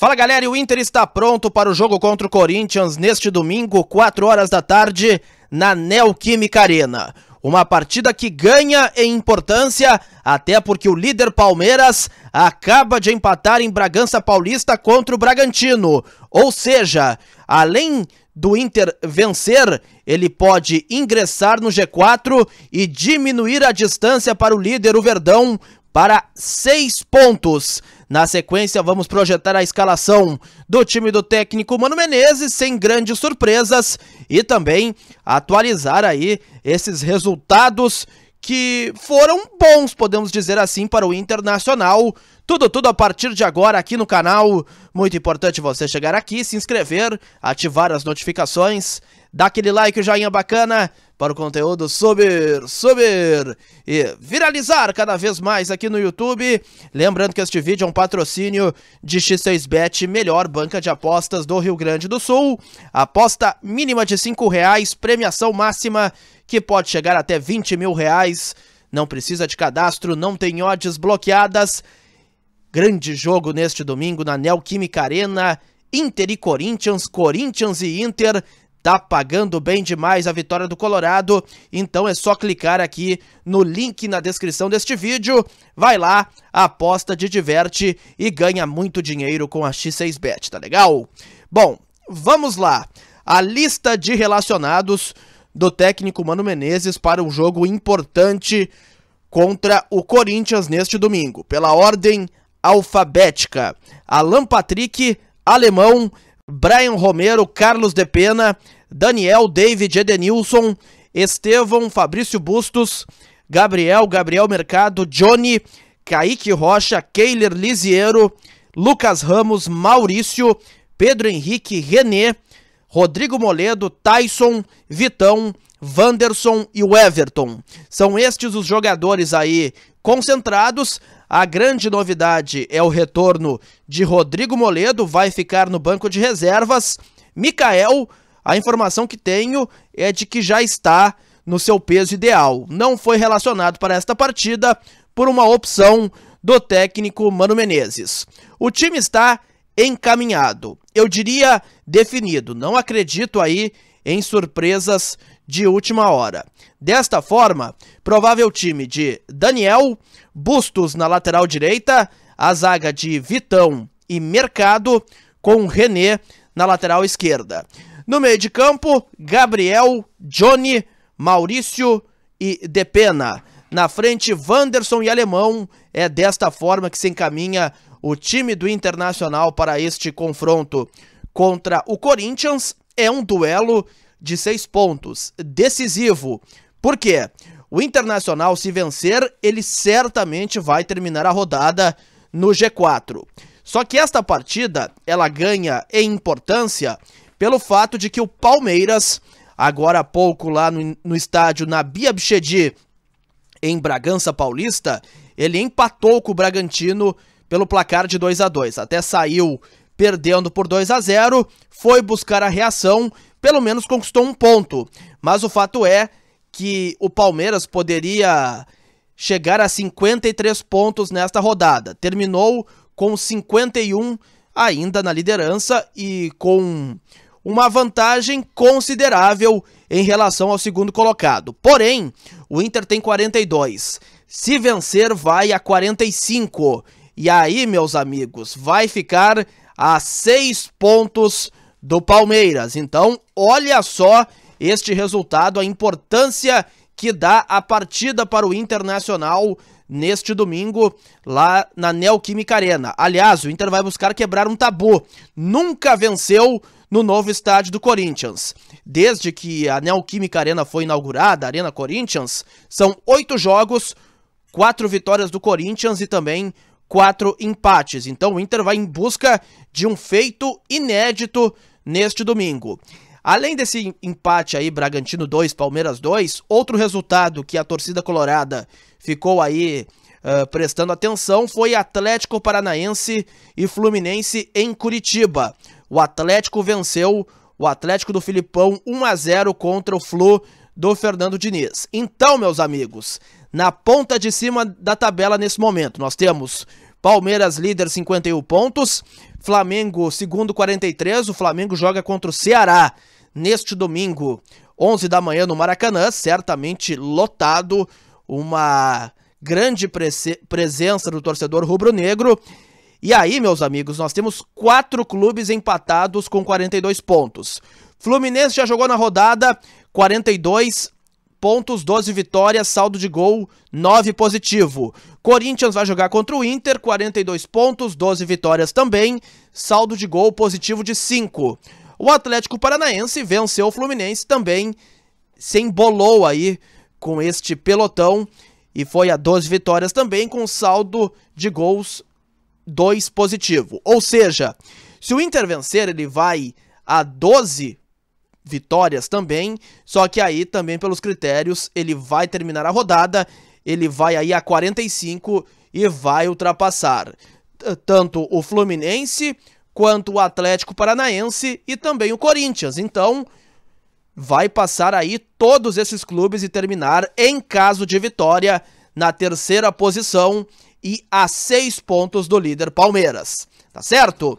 Fala galera, o Inter está pronto para o jogo contra o Corinthians neste domingo, 4 horas da tarde, na Neoquímica Arena. Uma partida que ganha em importância, até porque o líder Palmeiras acaba de empatar em Bragança Paulista contra o Bragantino. Ou seja, além do Inter vencer, ele pode ingressar no G4 e diminuir a distância para o líder, o Verdão, para seis pontos. Na sequência, vamos projetar a escalação do time do técnico Mano Menezes, sem grandes surpresas, e também atualizar aí esses resultados que foram bons, podemos dizer assim, para o Internacional. Tudo, tudo a partir de agora aqui no canal. Muito importante você chegar aqui, se inscrever, ativar as notificações, dar aquele like, o joinha bacana para o conteúdo subir, subir e viralizar cada vez mais aqui no YouTube. Lembrando que este vídeo é um patrocínio de X6Bet, melhor banca de apostas do Rio Grande do Sul. Aposta mínima de R$ reais, premiação máxima que pode chegar até 20 mil reais. Não precisa de cadastro, não tem odds bloqueadas. Grande jogo neste domingo na Neoquímica Arena. Inter e Corinthians, Corinthians e Inter, Tá pagando bem demais a vitória do Colorado, então é só clicar aqui no link na descrição deste vídeo. Vai lá, aposta, de diverte e ganha muito dinheiro com a X6Bet, tá legal? Bom, vamos lá. A lista de relacionados do técnico Mano Menezes para um jogo importante contra o Corinthians neste domingo, pela ordem alfabética. Alan Patrick, alemão, Brian Romero, Carlos De Pena, Daniel, David, Edenilson, Estevão, Fabrício Bustos, Gabriel, Gabriel Mercado, Johnny, Kaique Rocha, Keiler Lisiero, Lucas Ramos, Maurício, Pedro Henrique, Renê, Rodrigo Moledo, Tyson, Vitão, Wanderson e o Everton. São estes os jogadores aí concentrados. A grande novidade é o retorno de Rodrigo Moledo, vai ficar no banco de reservas. Mikael, a informação que tenho é de que já está no seu peso ideal. Não foi relacionado para esta partida por uma opção do técnico Mano Menezes. O time está encaminhado. Eu diria definido, não acredito aí em surpresas de última hora. Desta forma, provável time de Daniel, Bustos na lateral direita, a zaga de Vitão e Mercado, com René na lateral esquerda. No meio de campo, Gabriel, Johnny, Maurício e Depena. Na frente, Wanderson e Alemão. É desta forma que se encaminha o time do Internacional para este confronto contra o Corinthians é um duelo de seis pontos, decisivo. Por quê? O Internacional, se vencer, ele certamente vai terminar a rodada no G4. Só que esta partida, ela ganha em importância pelo fato de que o Palmeiras, agora há pouco lá no, no estádio Nabi Biabchedi, em Bragança Paulista, ele empatou com o Bragantino pelo placar de 2 a 2 Até saiu perdendo por 2 a 0, foi buscar a reação, pelo menos conquistou um ponto. Mas o fato é que o Palmeiras poderia chegar a 53 pontos nesta rodada. Terminou com 51 ainda na liderança e com uma vantagem considerável em relação ao segundo colocado. Porém, o Inter tem 42. Se vencer, vai a 45. E aí, meus amigos, vai ficar a seis pontos do Palmeiras. Então, olha só este resultado, a importância que dá a partida para o Internacional neste domingo lá na Neoquímica Arena. Aliás, o Inter vai buscar quebrar um tabu. Nunca venceu no novo estádio do Corinthians. Desde que a Neoquímica Arena foi inaugurada, a Arena Corinthians, são oito jogos, quatro vitórias do Corinthians e também quatro empates. Então o Inter vai em busca de um feito inédito neste domingo. Além desse empate aí, Bragantino 2, Palmeiras 2, outro resultado que a torcida colorada ficou aí uh, prestando atenção foi Atlético Paranaense e Fluminense em Curitiba. O Atlético venceu o Atlético do Filipão 1 a 0 contra o Flu do Fernando Diniz. Então, meus amigos, na ponta de cima da tabela nesse momento. Nós temos Palmeiras líder 51 pontos, Flamengo segundo 43, o Flamengo joga contra o Ceará neste domingo, 11 da manhã no Maracanã, certamente lotado, uma grande presença do torcedor rubro-negro. E aí, meus amigos, nós temos quatro clubes empatados com 42 pontos. Fluminense já jogou na rodada, 42 pontos, 12 vitórias, saldo de gol 9 positivo. Corinthians vai jogar contra o Inter, 42 pontos, 12 vitórias também, saldo de gol positivo de 5. O Atlético Paranaense venceu o Fluminense também, se embolou aí com este pelotão e foi a 12 vitórias também com saldo de gols 2 positivo. Ou seja, se o Inter vencer, ele vai a 12 vitórias também, só que aí também pelos critérios ele vai terminar a rodada, ele vai aí a 45 e vai ultrapassar tanto o Fluminense quanto o Atlético Paranaense e também o Corinthians. Então, vai passar aí todos esses clubes e terminar em caso de vitória na terceira posição e a seis pontos do líder Palmeiras, tá certo?